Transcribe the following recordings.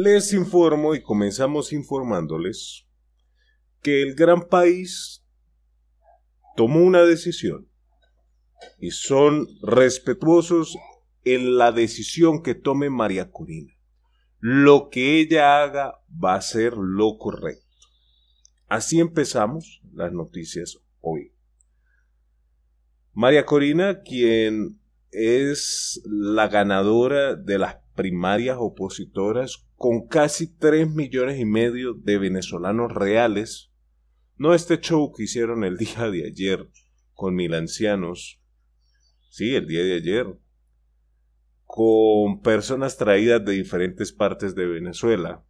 Les informo y comenzamos informándoles que el gran país tomó una decisión y son respetuosos en la decisión que tome María Corina. Lo que ella haga va a ser lo correcto. Así empezamos las noticias hoy. María Corina, quien es la ganadora de las primarias opositoras con casi 3 millones y medio de venezolanos reales, no este show que hicieron el día de ayer con mil ancianos, sí, el día de ayer, con personas traídas de diferentes partes de Venezuela,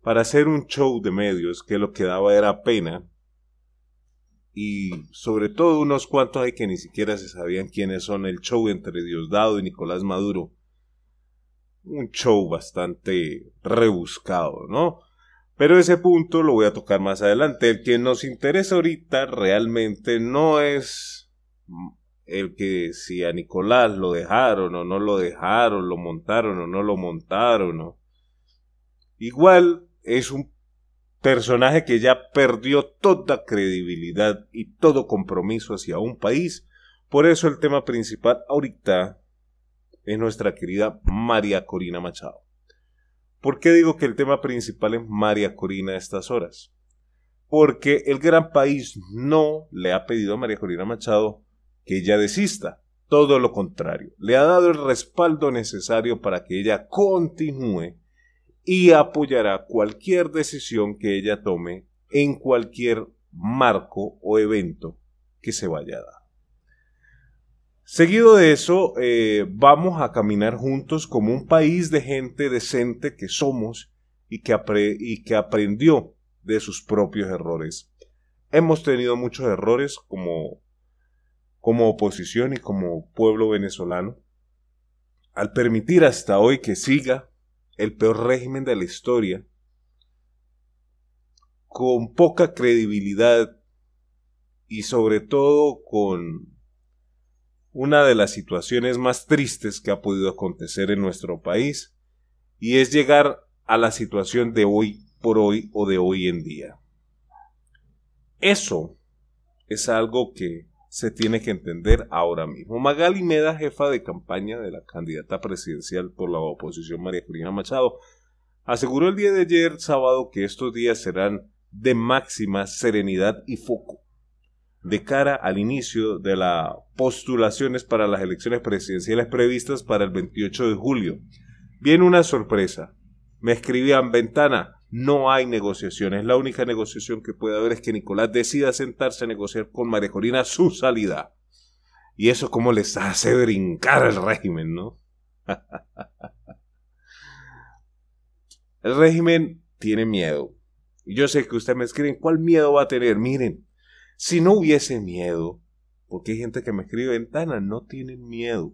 para hacer un show de medios que lo que daba era pena, y sobre todo unos cuantos hay que ni siquiera se sabían quiénes son el show entre Diosdado y Nicolás Maduro, un show bastante rebuscado, ¿no? Pero ese punto lo voy a tocar más adelante. El que nos interesa ahorita realmente no es el que si a Nicolás lo dejaron o no lo dejaron, lo montaron o no lo montaron. Igual es un personaje que ya perdió toda credibilidad y todo compromiso hacia un país. Por eso el tema principal ahorita es nuestra querida María Corina Machado. ¿Por qué digo que el tema principal es María Corina a estas horas? Porque el gran país no le ha pedido a María Corina Machado que ella desista. Todo lo contrario, le ha dado el respaldo necesario para que ella continúe y apoyará cualquier decisión que ella tome en cualquier marco o evento que se vaya a dar. Seguido de eso, eh, vamos a caminar juntos como un país de gente decente que somos y que, y que aprendió de sus propios errores. Hemos tenido muchos errores como, como oposición y como pueblo venezolano. Al permitir hasta hoy que siga el peor régimen de la historia, con poca credibilidad y sobre todo con una de las situaciones más tristes que ha podido acontecer en nuestro país, y es llegar a la situación de hoy por hoy o de hoy en día. Eso es algo que se tiene que entender ahora mismo. Magali Meda, jefa de campaña de la candidata presidencial por la oposición María Corina Machado, aseguró el día de ayer sábado que estos días serán de máxima serenidad y foco de cara al inicio de las postulaciones para las elecciones presidenciales previstas para el 28 de julio. Viene una sorpresa. Me escribían ventana, no hay negociaciones. La única negociación que puede haber es que Nicolás decida sentarse a negociar con María Corina su salida. Y eso como les hace brincar el régimen, ¿no? el régimen tiene miedo. Y yo sé que ustedes me escriben, ¿cuál miedo va a tener? Miren, si no hubiese miedo, porque hay gente que me escribe, ventana, no tienen miedo.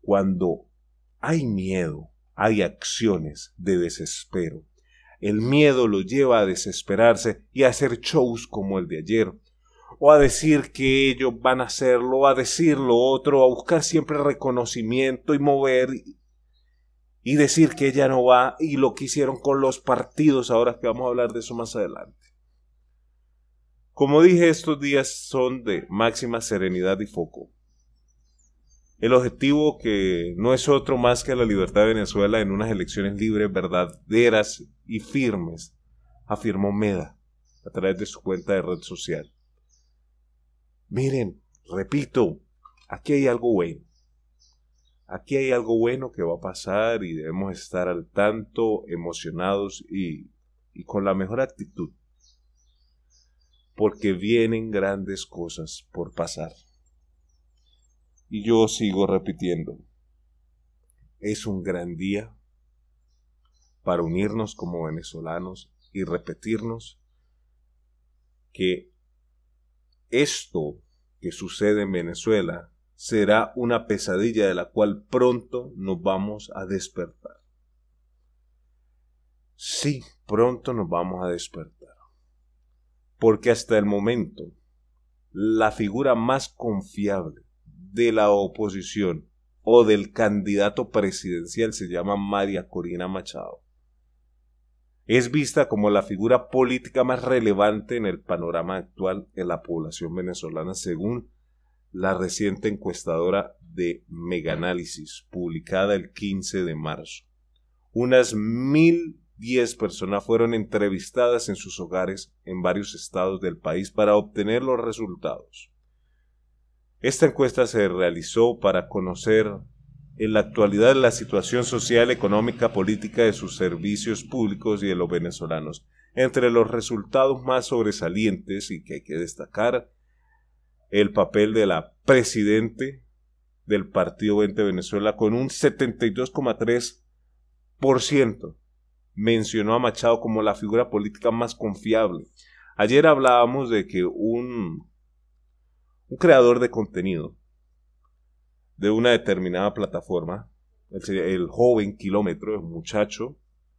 Cuando hay miedo, hay acciones de desespero. El miedo lo lleva a desesperarse y a hacer shows como el de ayer, o a decir que ellos van a hacerlo, a decir lo otro, a buscar siempre reconocimiento y mover y decir que ella no va y lo que hicieron con los partidos, ahora que vamos a hablar de eso más adelante. Como dije, estos días son de máxima serenidad y foco. El objetivo que no es otro más que la libertad de Venezuela en unas elecciones libres, verdaderas y firmes, afirmó Meda a través de su cuenta de red social. Miren, repito, aquí hay algo bueno. Aquí hay algo bueno que va a pasar y debemos estar al tanto, emocionados y, y con la mejor actitud porque vienen grandes cosas por pasar. Y yo sigo repitiendo, es un gran día para unirnos como venezolanos y repetirnos que esto que sucede en Venezuela será una pesadilla de la cual pronto nos vamos a despertar. Sí, pronto nos vamos a despertar. Porque hasta el momento, la figura más confiable de la oposición o del candidato presidencial se llama María Corina Machado. Es vista como la figura política más relevante en el panorama actual en la población venezolana, según la reciente encuestadora de Meganálisis, publicada el 15 de marzo. Unas mil 10 personas fueron entrevistadas en sus hogares en varios estados del país para obtener los resultados. Esta encuesta se realizó para conocer en la actualidad la situación social, económica, política de sus servicios públicos y de los venezolanos. Entre los resultados más sobresalientes y que hay que destacar, el papel de la presidente del Partido 20 Venezuela con un 72,3% mencionó a Machado como la figura política más confiable. Ayer hablábamos de que un, un creador de contenido de una determinada plataforma, el, el joven kilómetro, el muchacho,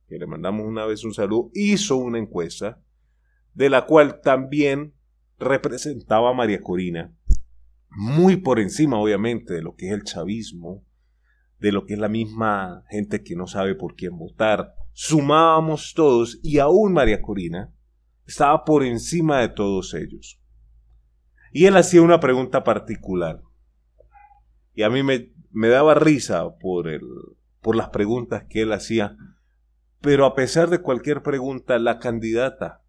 que le mandamos una vez un saludo, hizo una encuesta de la cual también representaba a María Corina, muy por encima obviamente de lo que es el chavismo, de lo que es la misma gente que no sabe por quién votar, sumábamos todos y aún María Corina estaba por encima de todos ellos. Y él hacía una pregunta particular. Y a mí me, me daba risa por, el, por las preguntas que él hacía. Pero a pesar de cualquier pregunta, la candidata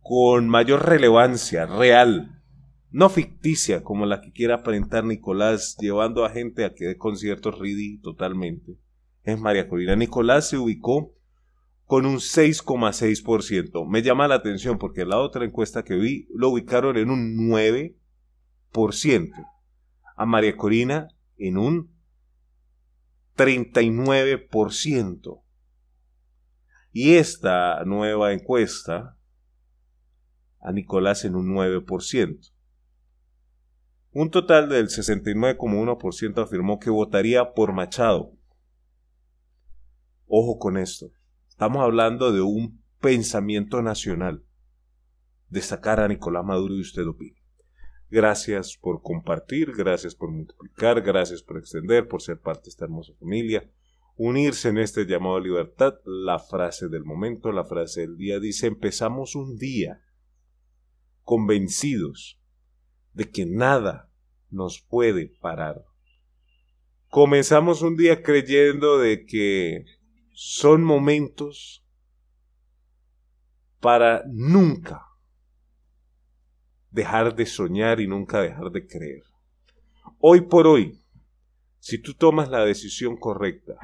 con mayor relevancia real, no ficticia como la que quiera aparentar Nicolás, llevando a gente a que dé conciertos ready totalmente, es María Corina Nicolás, se ubicó con un 6,6%. Me llama la atención porque la otra encuesta que vi lo ubicaron en un 9%. A María Corina en un 39%. Y esta nueva encuesta a Nicolás en un 9%. Un total del 69,1% afirmó que votaría por Machado, Ojo con esto. Estamos hablando de un pensamiento nacional. Destacar a Nicolás Maduro y usted opina. Gracias por compartir, gracias por multiplicar, gracias por extender, por ser parte de esta hermosa familia. Unirse en este llamado a libertad, la frase del momento, la frase del día dice, empezamos un día convencidos de que nada nos puede parar. Comenzamos un día creyendo de que son momentos para nunca dejar de soñar y nunca dejar de creer. Hoy por hoy, si tú tomas la decisión correcta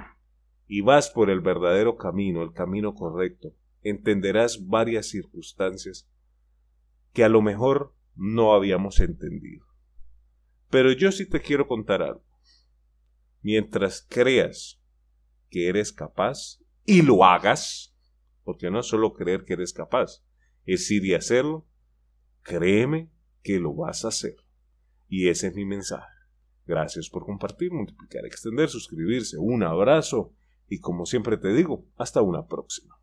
y vas por el verdadero camino, el camino correcto, entenderás varias circunstancias que a lo mejor no habíamos entendido. Pero yo sí te quiero contar algo. Mientras creas que eres capaz y lo hagas, porque no es solo creer que eres capaz, es ir y hacerlo, créeme que lo vas a hacer. Y ese es mi mensaje. Gracias por compartir, multiplicar, extender, suscribirse. Un abrazo y como siempre te digo, hasta una próxima.